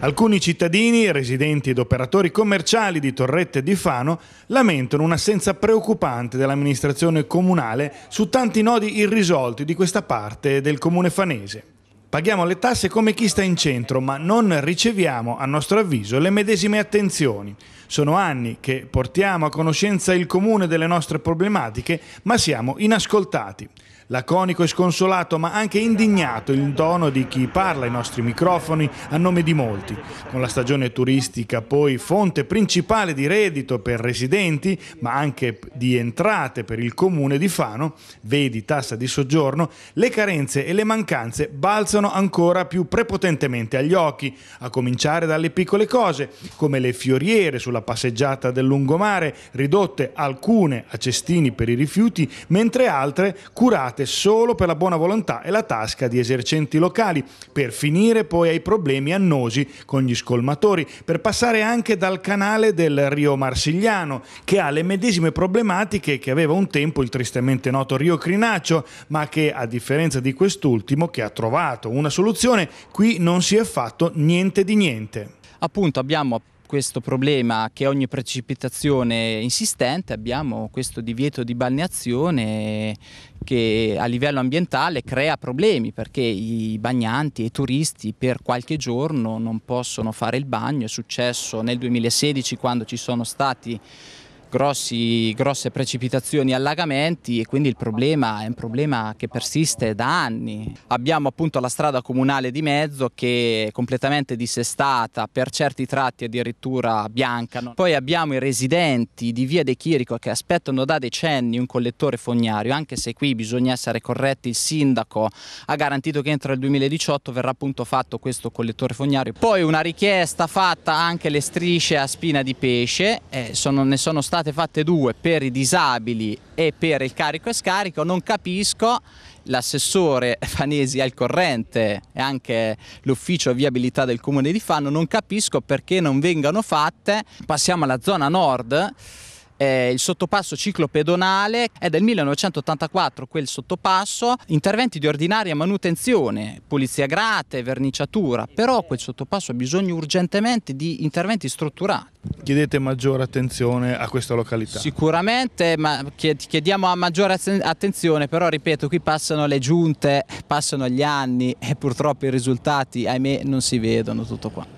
Alcuni cittadini, residenti ed operatori commerciali di Torrette di Fano lamentano un'assenza preoccupante dell'amministrazione comunale su tanti nodi irrisolti di questa parte del comune fanese. Paghiamo le tasse come chi sta in centro, ma non riceviamo, a nostro avviso, le medesime attenzioni. Sono anni che portiamo a conoscenza il comune delle nostre problematiche, ma siamo inascoltati. Laconico e sconsolato, ma anche indignato il tono di chi parla ai nostri microfoni a nome di molti. Con la stagione turistica poi fonte principale di reddito per residenti, ma anche di entrate per il comune di Fano, vedi tassa di soggiorno, le carenze e le mancanze balzano balzano ancora più prepotentemente agli occhi, a cominciare dalle piccole cose, come le fioriere sulla passeggiata del lungomare, ridotte alcune a cestini per i rifiuti, mentre altre curate solo per la buona volontà e la tasca di esercenti locali, per finire poi ai problemi annosi con gli scolmatori, per passare anche dal canale del Rio Marsigliano, che ha le medesime problematiche che aveva un tempo il tristemente noto Rio Crinaccio, ma che a differenza di quest'ultimo, che ha trovato dato una soluzione, qui non si è fatto niente di niente. Appunto abbiamo questo problema che ogni precipitazione insistente abbiamo questo divieto di balneazione che a livello ambientale crea problemi perché i bagnanti e i turisti per qualche giorno non possono fare il bagno, è successo nel 2016 quando ci sono stati grossi, grosse precipitazioni e allagamenti e quindi il problema è un problema che persiste da anni. Abbiamo appunto la strada comunale di mezzo che è completamente dissestata, per certi tratti addirittura bianca. Poi abbiamo i residenti di Via De Chirico che aspettano da decenni un collettore fognario, anche se qui bisogna essere corretti, il sindaco ha garantito che entro il 2018 verrà appunto fatto questo collettore fognario. Poi una richiesta fatta anche le strisce a spina di pesce, eh, sono, ne sono state state fatte due per i disabili e per il carico e scarico, non capisco l'assessore Fanesi al corrente e anche l'ufficio viabilità del comune di Fanno, non capisco perché non vengano fatte. Passiamo alla zona nord eh, il sottopasso ciclopedonale è del 1984 quel sottopasso, interventi di ordinaria manutenzione, pulizia grate, verniciatura, però quel sottopasso ha bisogno urgentemente di interventi strutturali. Chiedete maggiore attenzione a questa località? Sicuramente, ma chiediamo maggiore attenzione, però ripeto, qui passano le giunte, passano gli anni e purtroppo i risultati, ahimè, non si vedono tutto qua.